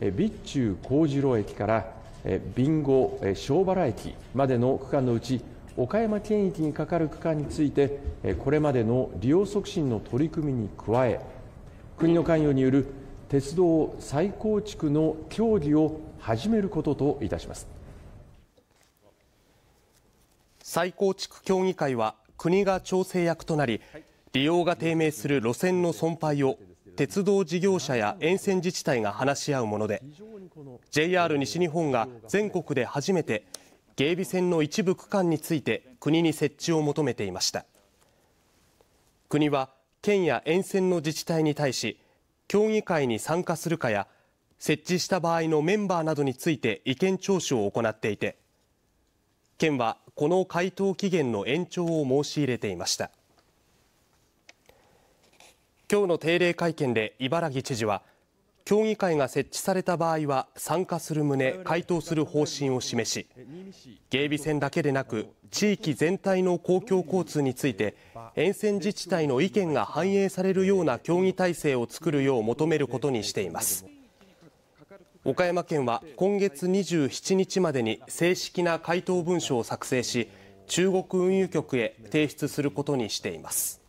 備中幸次郎駅から備後庄原駅までの区間のうち岡山県域にかかる区間についてこれまでの利用促進の取り組みに加え国の関与による鉄道再構築の協議を始めることといたします再構築協議会は国が調整役となり利用が低迷する路線の損廃を鉄道事業者や沿線自治体が話し合うもので ＪＲ 西日本が全国で初めて芸備線の一部区間について国に設置を求めていました国は県や沿線の自治体に対し協議会に参加するかや設置した場合のメンバーなどについて意見聴取を行っていて県はこの回答期限の延長を申し入れていましたきょうの定例会見で茨城知事は協議会が設置された場合は参加する旨回答する方針を示し芸備線だけでなく地域全体の公共交通について沿線自治体の意見が反映されるような協議体制を作るよう求めることにしています岡山県は今月27日までに正式な回答文書を作成し中国運輸局へ提出することにしています